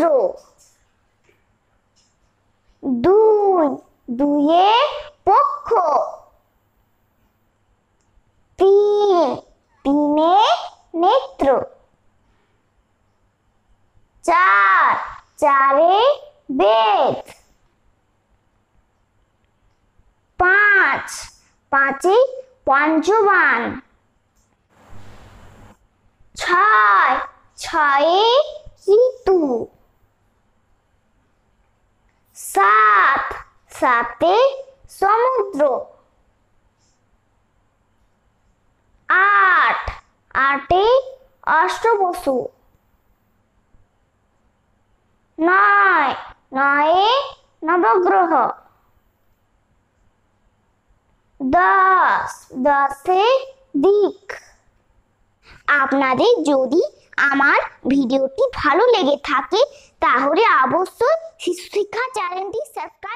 আঠেরো দুই দুয়ে পক্ষ তিন তিনে নেত্র চার চারে বেদ পাঁচ পাঁচে পঞ্চবান ছয় ছয়ে ঋতু সাথে সমুদ্র আট আটে অষ্টবসু নয় নয়ে নবগ্রহ দশ দশে দিক আপনাদের যদি আমার ভিডিওটি ভালো লেগে থাকে তাহলে অবশ্যই শিশু শিক্ষা চ্যানেলটি সাবস্ক্রাইব